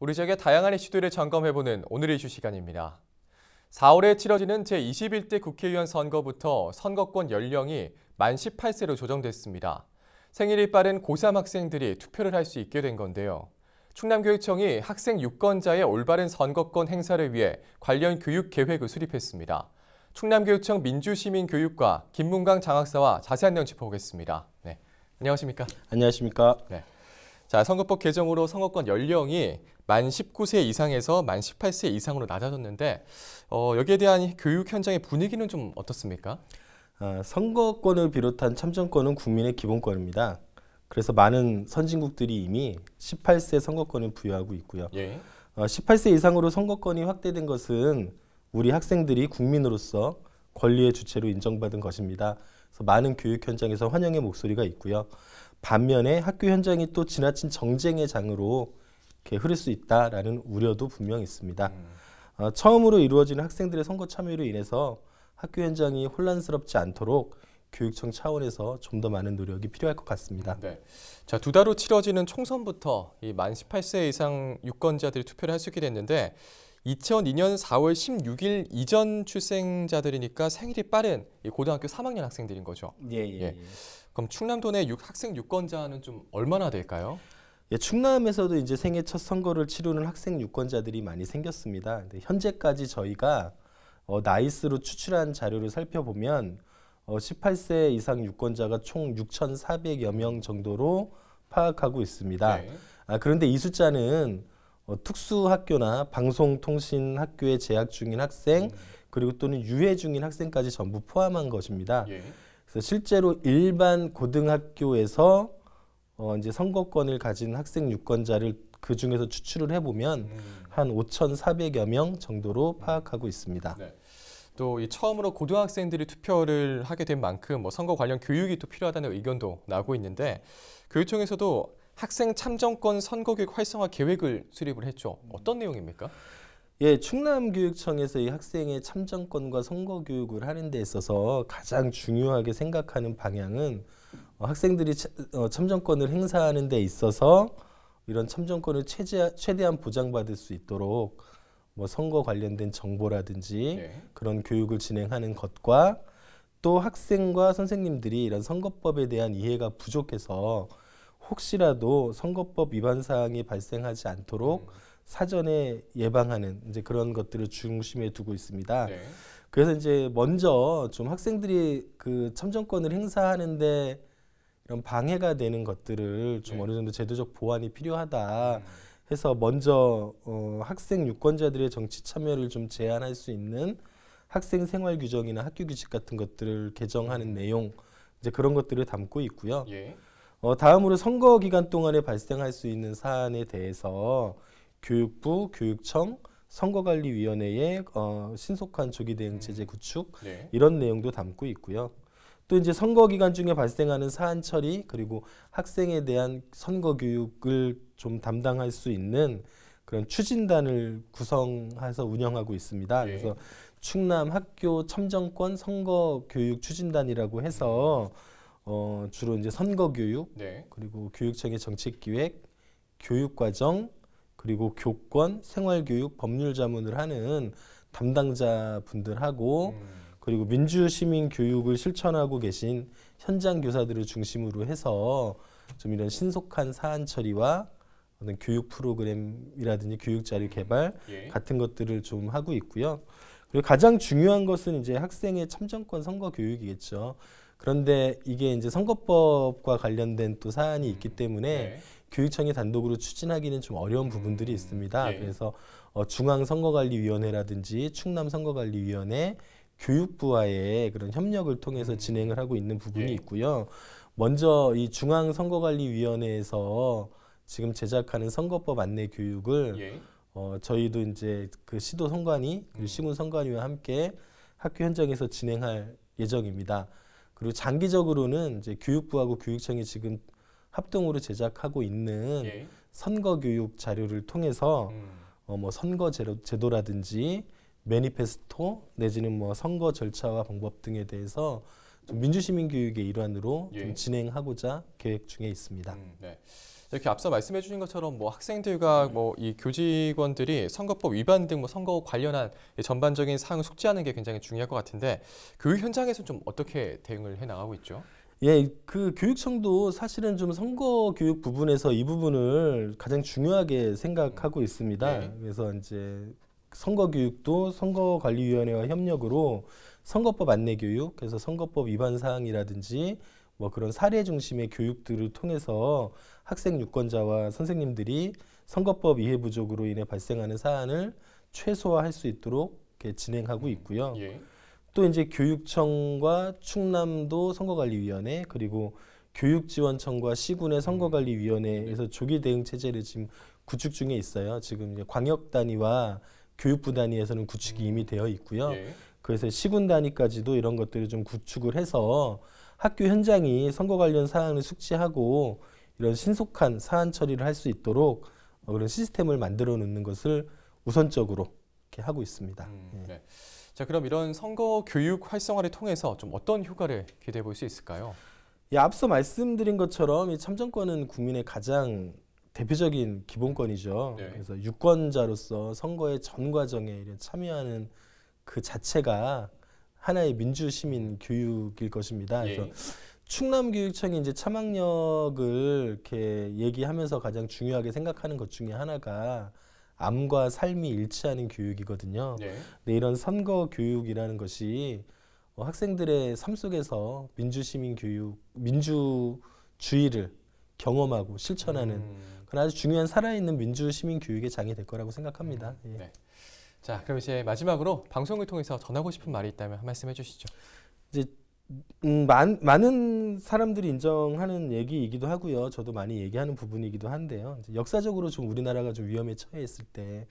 우리 지역의 다양한 이슈들을 점검해보는 오늘의 이슈 시간입니다. 4월에 치러지는 제21대 국회의원 선거부터 선거권 연령이 만 18세로 조정됐습니다. 생일이 빠른 고3 학생들이 투표를 할 수 있게 된 건데요. 충남교육청이 학생 유권자의 올바른 선거권 행사를 위해 관련 교육 계획을 수립했습니다. 충남교육청 민주시민교육과 김문강 장학사와 자세한 내용 짚어보겠습니다. 네. 안녕하십니까? 안녕하십니까? 네. 자, 선거법 개정으로 선거권 연령이 만 19세 이상에서 만 18세 이상으로 낮아졌는데 어, 여기에 대한 교육 현장의 분위기는 좀 어떻습니까? 어, 선거권을 비롯한 참정권은 국민의 기본권입니다. 그래서 많은 선진국들이 이미 18세 선거권을 부여하고 있고요. 예. 어, 18세 이상으로 선거권이 확대된 것은 우리 학생들이 국민으로서 권리의 주체로 인정받은 것입니다. 그래서 많은 교육 현장에서 환영의 목소리가 있고요. 반면에 학교 현장이 또 지나친 정쟁의 장으로 흐를 수 있다라는 우려도 분명 있습니다. 음. 어, 처음으로 이루어지는 학생들의 선거 참여로 인해서 학교 현장이 혼란스럽지 않도록 교육청 차원에서 좀 더 많은 노력이 필요할 것 같습니다. 네. 자, 두달 후 치러지는 총선부터 이만 18세 이상 유권자들이 투표를 할 수 있게 됐는데 2002년 4월 16일 이전 출생자들이니까 생일이 빠른 고등학교 3학년 학생들인 거죠. 예, 예. 예. 예. 그럼 충남도 내 학생 유권자는 좀 얼마나 될까요? 예, 충남에서도 이제 생애 첫 선거를 치르는 학생 유권자들이 많이 생겼습니다. 현재까지 저희가 어, 나이스로 추출한 자료를 살펴보면 어, 18세 이상 유권자가 총 6,400여 명 정도로 파악하고 있습니다. 네. 아, 그런데 이 숫자는 어, 특수학교나 방송통신학교에 재학 중인 학생 음. 그리고 또는 유해 중인 학생까지 전부 포함한 것입니다. 예. 그래서 실제로 일반 고등학교에서 어 이제 선거권을 가진 학생 유권자를 그 중에서 추출을 해보면 음. 한 5,400여 명 정도로 음. 파악하고 있습니다. 네. 또이 처음으로 고등학생들이 투표를 하게 된 만큼 뭐 선거 관련 교육이 또 필요하다는 의견도 나오고 있는데 교육청에서도 학생 참정권 선거교육 활성화 계획을 수립을 했죠. 음. 어떤 내용입니까? 예, 충남교육청에서 이 학생의 참정권과 선거교육을 하는 데 있어서 가장 중요하게 생각하는 방향은 어, 학생들이 어, 참정권을 행사하는 데 있어서 이런 참정권을 최제, 최대한 보장받을 수 있도록 뭐 선거 관련된 정보라든지 네. 그런 교육을 진행하는 것과 또 학생과 선생님들이 이런 선거법에 대한 이해가 부족해서 혹시라도 선거법 위반 사항이 발생하지 않도록 음. 사전에 예방하는 이제 그런 것들을 중심에 두고 있습니다. 네. 그래서 이제 먼저 좀 학생들이 그 참정권을 행사하는데 이런 방해가 되는 것들을 좀 네. 어느 정도 제도적 보완이 필요하다 음. 해서 먼저 어, 학생 유권자들의 정치 참여를 좀 제한할 수 있는 학생 생활 규정이나 학교 규칙 같은 것들을 개정하는 음. 내용 이제 그런 것들을 담고 있고요. 예. 어, 다음으로 선거 기간 동안에 발생할 수 있는 사안에 대해서 교육부, 교육청, 선거관리위원회의 어, 신속한 조기 대응 체제 음. 구축 네. 이런 내용도 담고 있고요. 또 이제 선거 기간 중에 발생하는 사안 처리 그리고 학생에 대한 선거 교육을 좀 담당할 수 있는 그런 추진단을 구성해서 운영하고 있습니다. 네. 그래서 충남 학교 첨정권 선거 교육 추진단이라고 해서 어, 주로 이제 선거 교육 네. 그리고 교육청의 정책 기획, 교육 과정, 그리고 교권, 생활교육, 법률 자문을 하는 담당자분들하고 음. 그리고 민주시민 교육을 실천하고 계신 현장 교사들을 중심으로 해서 좀 이런 신속한 사안 처리와 어떤 교육 프로그램이라든지 교육 자료 음. 개발 예. 같은 것들을 좀 하고 있고요. 그리고 가장 중요한 것은 이제 학생의 참정권 선거 교육이겠죠. 그런데 이게 이제 선거법과 관련된 또 사안이 있기 음. 때문에 네. 교육청이 단독으로 추진하기는 좀 어려운 부분들이 있습니다. 네. 그래서 어, 중앙선거관리위원회라든지 충남선거관리위원회, 교육부와의 그런 협력을 통해서 음. 진행을 하고 있는 부분이 네. 있고요. 먼저 이 중앙선거관리위원회에서 지금 제작하는 선거법 안내 교육을 예. 어, 저희도 이제 그 시도 선관위, 그 시군 선관위와 함께 학교 현장에서 진행할 예정입니다. 그리고 장기적으로는 이제 교육부하고 교육청이 지금 합동으로 제작하고 있는 예. 선거 교육 자료를 통해서 음. 어, 뭐 선거 제도, 라든지 매니페스토 내지는 뭐 선거 절차와 방법 등에 대해서 민주시민 교육의 일환으로 예. 진행하고자 계획 중에 있습니다. 음, 네. 이렇게 앞서 말씀해 주신 것처럼 뭐 학생들과 네. 뭐이 교직원들이 선거법 위반 등 뭐 선거 관련한 전반적인 사항을 숙지하는 게 굉장히 중요할 것 같은데 교육 현장에서 좀 어떻게 대응을 해 나가고 있죠? 예, 그 교육청도 사실은 좀 선거 교육 부분에서 이 부분을 가장 중요하게 생각하고 있습니다. 네. 그래서 이제 선거교육도 선거관리위원회와 협력으로 선거법 안내 교육, 그래서 선거법 위반 사항이라든지 뭐 그런 사례 중심의 교육들을 통해서 학생 유권자와 선생님들이 선거법 이해 부족으로 인해 발생하는 사안을 최소화할 수 있도록 이렇게 진행하고 있고요. 예. 또 이제 교육청과 충남도 선거관리위원회 그리고 교육지원청과 시군의 음. 선거관리위원회에서 네. 조기 대응 체제를 지금 구축 중에 있어요. 지금 이제 광역 단위와 교육부 단위에서는 구축이 이미 되어 있고요. 예. 그래서 시군 단위까지도 이런 것들을 좀 구축을 해서 학교 현장이 선거 관련 사안을 숙지하고 이런 신속한 사안 처리를 할 수 있도록 그런 시스템을 만들어 놓는 것을 우선적으로 이렇게 하고 있습니다. 음, 예. 네. 자, 그럼 이런 선거 교육 활성화를 통해서 좀 어떤 효과를 기대해 볼 수 있을까요? 예, 앞서 말씀드린 것처럼 이 참정권은 국민의 가장 대표적인 기본권이죠. 네. 그래서 유권자로서 선거의 전 과정에 참여하는 그 자체가 하나의 민주 시민 교육일 것입니다. 예. 그래서 충남교육청이 이제 참학력을 이렇게 얘기하면서 가장 중요하게 생각하는 것 중에 하나가 암과 삶이 일치하는 교육이거든요. 네. 근데 이런 선거 교육이라는 것이 어, 학생들의 삶 속에서 민주시민 교육, 민주주의를 경험하고 실천하는 음. 그런 아주 중요한 살아있는 민주 시민 교육의 장이 될 거라고 생각합니다. 음, 예. 네. 자, 그럼 이제 마지막으로 방송을 통해서 전하고 싶은 말이 있다면 한 말씀 해주시죠. 이제 음, 많, 많은 사람들이 인정하는 얘기이기도 하고요. 저도 많이 얘기하는 부분이기도 한데요. 역사적으로 좀 우리나라가 좀 위험에 처해 있을 때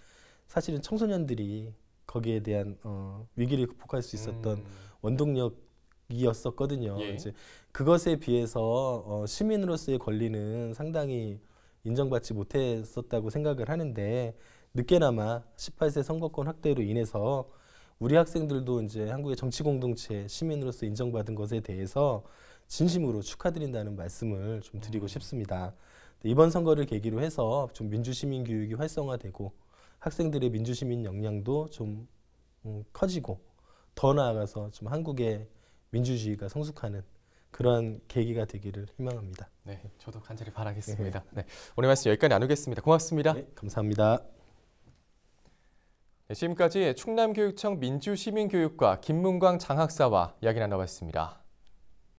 사실은 청소년들이 거기에 대한 어, 위기를 극복할 수 있었던 음. 원동력이었었거든요. 예. 이제 그것에 비해서 어, 시민으로서의 권리는 상당히 인정받지 못했었다고 생각을 하는데 늦게나마 18세 선거권 확대로 인해서 우리 학생들도 이제 한국의 정치 공동체 시민으로서 인정받은 것에 대해서 진심으로 축하드린다는 말씀을 좀 드리고 음. 싶습니다. 네, 이번 선거를 계기로 해서 좀 민주시민 교육이 활성화되고 학생들의 민주시민 역량도 좀 음, 커지고 더 나아가서 좀 한국의 민주주의가 성숙하는 그런 계기가 되기를 희망합니다. 네, 저도 간절히 바라겠습니다. 네, 오늘 말씀 여기까지 나누겠습니다. 고맙습니다. 네, 감사합니다. 네, 지금까지 충남교육청 민주시민교육과 김문광 장학사와 이야기 나눠봤습니다.